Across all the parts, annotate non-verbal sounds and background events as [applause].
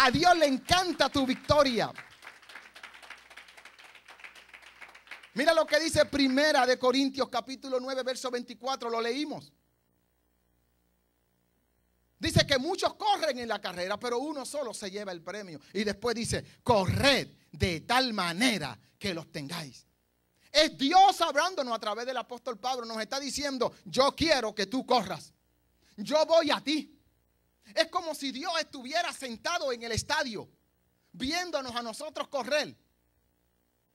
A Dios le encanta tu victoria. Mira lo que dice Primera de Corintios capítulo 9 verso 24, lo leímos. Dice que muchos corren en la carrera, pero uno solo se lleva el premio. Y después dice, corred de tal manera que los tengáis. Es Dios hablándonos a través del apóstol Pablo, nos está diciendo, yo quiero que tú corras. Yo voy a ti. Es como si Dios estuviera sentado en el estadio, viéndonos a nosotros correr.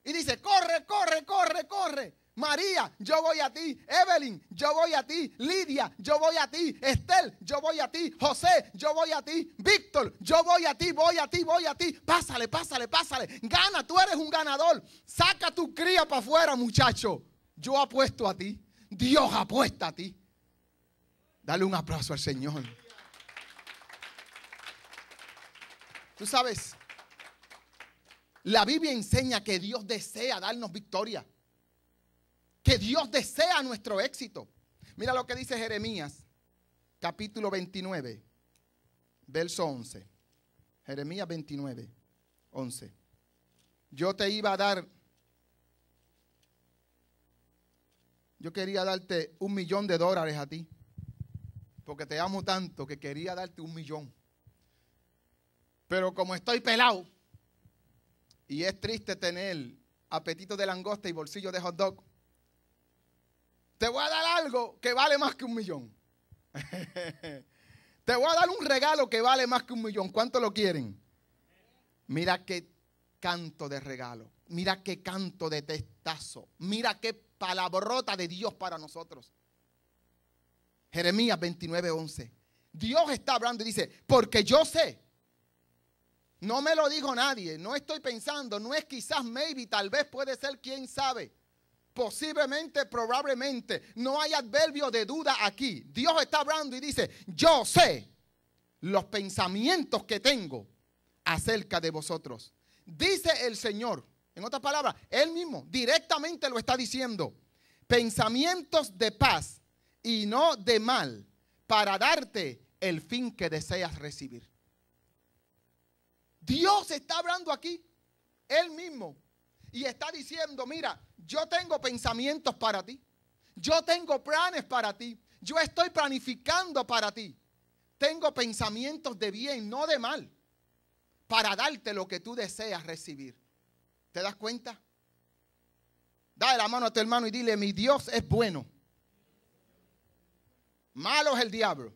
Y dice, corre, corre, corre, corre. María, yo voy a ti. Evelyn, yo voy a ti. Lidia, yo voy a ti. Estel, yo voy a ti. José, yo voy a ti. Víctor, yo voy a ti, voy a ti, voy a ti. Pásale, pásale, pásale. Gana, tú eres un ganador. Saca tu cría para afuera, muchacho. Yo apuesto a ti. Dios apuesta a ti. Dale un aplauso al Señor. Tú sabes, la Biblia enseña que Dios desea darnos victoria, que Dios desea nuestro éxito. Mira lo que dice Jeremías, capítulo 29, verso 11. Jeremías 29, 11. Yo te iba a dar, yo quería darte un millón de dólares a ti, porque te amo tanto que quería darte un millón. Pero como estoy pelado, y es triste tener apetito de langosta y bolsillo de hot dog, te voy a dar algo que vale más que un millón. [laughs] te voy a dar un regalo que vale más que un millón. ¿Cuánto lo quieren? Mira qué canto de regalo. Mira qué canto de testazo. Mira qué palabrota de Dios para nosotros. Jeremías 29, 11. Dios está hablando y dice, porque yo sé no me lo dijo nadie, no estoy pensando, no es quizás, maybe, tal vez puede ser, quién sabe. Posiblemente, probablemente, no hay adverbio de duda aquí. Dios está hablando y dice, yo sé los pensamientos que tengo acerca de vosotros. Dice el Señor, en otras palabras, Él mismo directamente lo está diciendo, pensamientos de paz y no de mal, para darte el fin que deseas recibir. Dios está hablando aquí, Él mismo, y está diciendo, mira, yo tengo pensamientos para ti, yo tengo planes para ti, yo estoy planificando para ti, tengo pensamientos de bien, no de mal, para darte lo que tú deseas recibir. ¿Te das cuenta? Dale la mano a tu hermano y dile, mi Dios es bueno. Malo es el diablo.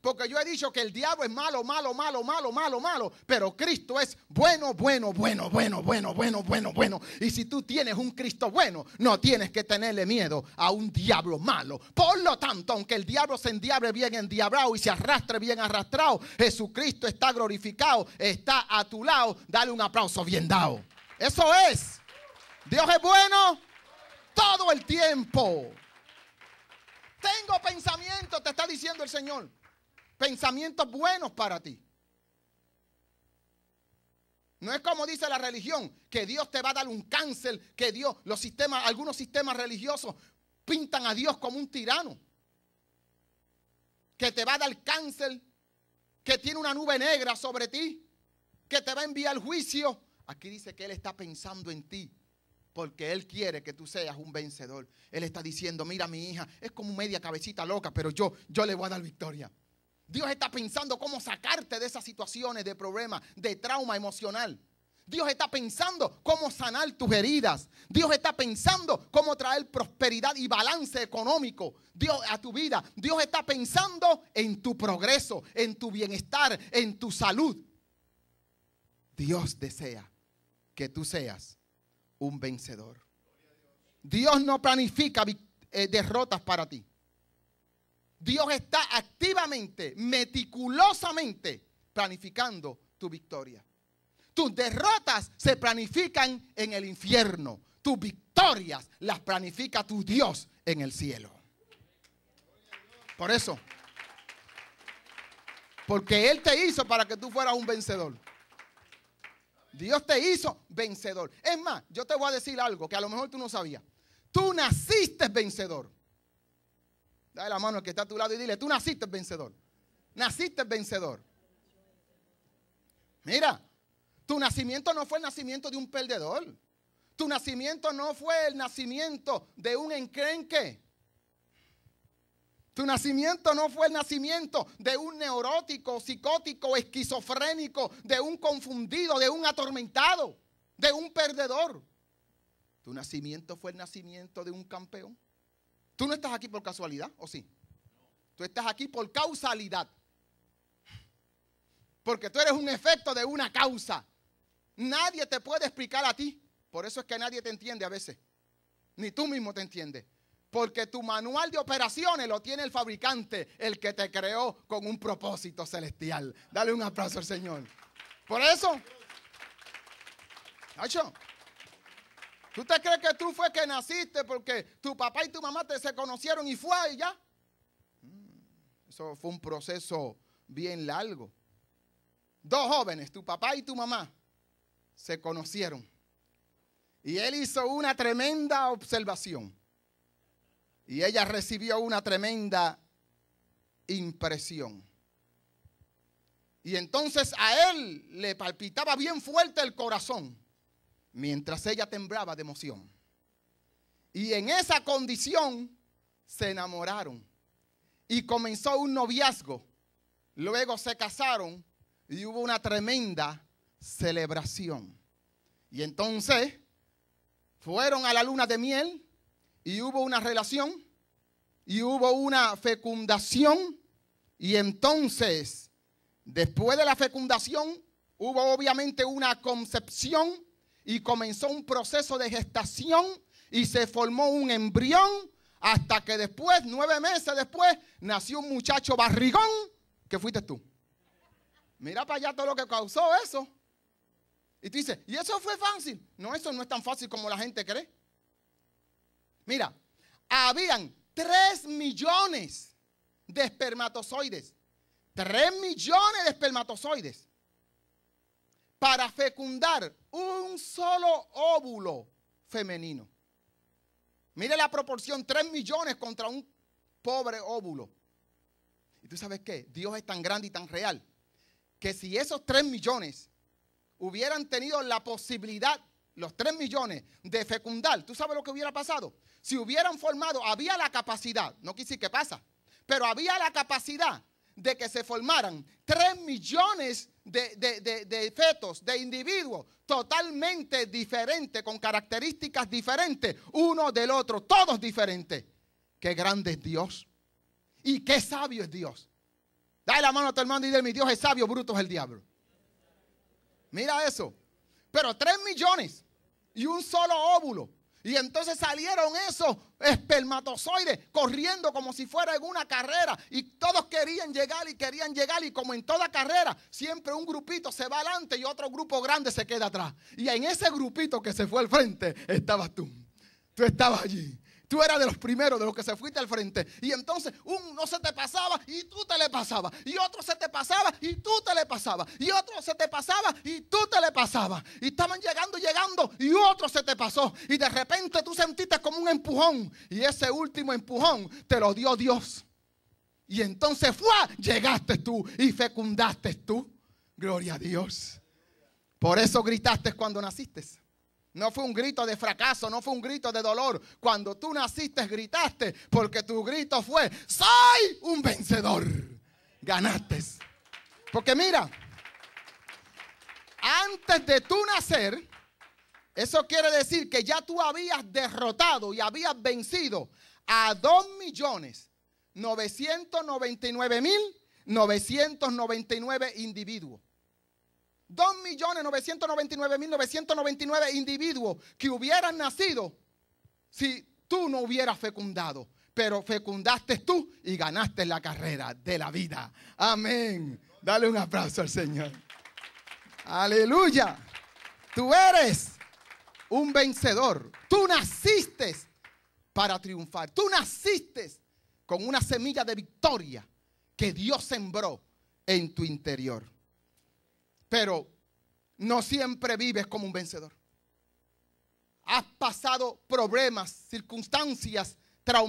Porque yo he dicho que el diablo es malo, malo, malo, malo, malo, malo. Pero Cristo es bueno, bueno, bueno, bueno, bueno, bueno, bueno, bueno. Y si tú tienes un Cristo bueno, no tienes que tenerle miedo a un diablo malo. Por lo tanto, aunque el diablo se endiabre bien endiabrado y se arrastre bien arrastrado, Jesucristo está glorificado, está a tu lado. Dale un aplauso bien dado. Eso es. Dios es bueno todo el tiempo. Tengo pensamiento, te está diciendo el Señor pensamientos buenos para ti. No es como dice la religión, que Dios te va a dar un cáncer, que Dios, los sistemas, algunos sistemas religiosos pintan a Dios como un tirano, que te va a dar cáncer, que tiene una nube negra sobre ti, que te va a enviar juicio. Aquí dice que Él está pensando en ti, porque Él quiere que tú seas un vencedor. Él está diciendo, mira mi hija, es como media cabecita loca, pero yo, yo le voy a dar victoria. Dios está pensando cómo sacarte de esas situaciones de problemas, de trauma emocional. Dios está pensando cómo sanar tus heridas. Dios está pensando cómo traer prosperidad y balance económico a tu vida. Dios está pensando en tu progreso, en tu bienestar, en tu salud. Dios desea que tú seas un vencedor. Dios no planifica eh, derrotas para ti. Dios está activamente, meticulosamente planificando tu victoria. Tus derrotas se planifican en el infierno. Tus victorias las planifica tu Dios en el cielo. Por eso. Porque Él te hizo para que tú fueras un vencedor. Dios te hizo vencedor. Es más, yo te voy a decir algo que a lo mejor tú no sabías. Tú naciste vencedor. Dale la mano al que está a tu lado y dile, tú naciste vencedor. Naciste vencedor. Mira, tu nacimiento no fue el nacimiento de un perdedor. Tu nacimiento no fue el nacimiento de un encrenque. Tu nacimiento no fue el nacimiento de un neurótico, psicótico, esquizofrénico, de un confundido, de un atormentado, de un perdedor. Tu nacimiento fue el nacimiento de un campeón. Tú no estás aquí por casualidad, ¿o sí? Tú estás aquí por causalidad. Porque tú eres un efecto de una causa. Nadie te puede explicar a ti. Por eso es que nadie te entiende a veces. Ni tú mismo te entiendes. Porque tu manual de operaciones lo tiene el fabricante, el que te creó con un propósito celestial. Dale un aplauso al Señor. Por eso. ¿Tú cree crees que tú fue que naciste porque tu papá y tu mamá te se conocieron y fue y ya? Mm, eso fue un proceso bien largo. Dos jóvenes, tu papá y tu mamá, se conocieron. Y él hizo una tremenda observación. Y ella recibió una tremenda impresión. Y entonces a él le palpitaba bien fuerte el corazón mientras ella temblaba de emoción. Y en esa condición se enamoraron y comenzó un noviazgo. Luego se casaron y hubo una tremenda celebración. Y entonces fueron a la luna de miel y hubo una relación y hubo una fecundación. Y entonces, después de la fecundación, hubo obviamente una concepción y comenzó un proceso de gestación y se formó un embrión hasta que después, nueve meses después, nació un muchacho barrigón que fuiste tú. Mira para allá todo lo que causó eso. Y tú dices, ¿y eso fue fácil? No, eso no es tan fácil como la gente cree. Mira, habían tres millones de espermatozoides. tres millones de espermatozoides para fecundar un solo óvulo femenino. Mire la proporción, 3 millones contra un pobre óvulo. Y tú sabes qué, Dios es tan grande y tan real que si esos 3 millones hubieran tenido la posibilidad, los 3 millones, de fecundar, ¿tú sabes lo que hubiera pasado? Si hubieran formado, había la capacidad, no quise que pasa, pero había la capacidad de que se formaran 3 millones de, de, de, fetos, de individuos totalmente diferentes, con características diferentes, uno del otro, todos diferentes. Qué grande es Dios y qué sabio es Dios. Dale la mano a tu hermano y dile, mi Dios es sabio, bruto es el diablo. Mira eso. Pero tres millones y un solo óvulo y entonces salieron esos espermatozoides corriendo como si fuera en una carrera. Y todos querían llegar y querían llegar. Y como en toda carrera, siempre un grupito se va adelante y otro grupo grande se queda atrás. Y en ese grupito que se fue al frente estabas tú. Tú estabas allí. Tú eras de los primeros, de los que se fuiste al frente. Y entonces uno se te pasaba y tú te le pasaba. Y otro se te pasaba y tú te le pasaba. Y otro se te pasaba y tú te le pasaba. Y estaban llegando, llegando y otro se te pasó. Y de repente tú sentiste como un empujón. Y ese último empujón te lo dio Dios. Y entonces fue, llegaste tú y fecundaste tú. Gloria a Dios. Por eso gritaste cuando naciste. No fue un grito de fracaso, no fue un grito de dolor. Cuando tú naciste gritaste porque tu grito fue, soy un vencedor. Ganaste. Porque mira, antes de tu nacer, eso quiere decir que ya tú habías derrotado y habías vencido a 2.999.999 millones 999 mil 999 individuos. 2.999.999 individuos que hubieran nacido si tú no hubieras fecundado. Pero fecundaste tú y ganaste la carrera de la vida. Amén. Dale un aplauso al Señor. Aleluya. Tú eres un vencedor. Tú naciste para triunfar. Tú naciste con una semilla de victoria que Dios sembró en tu interior. Pero no siempre vives como un vencedor. Has pasado problemas, circunstancias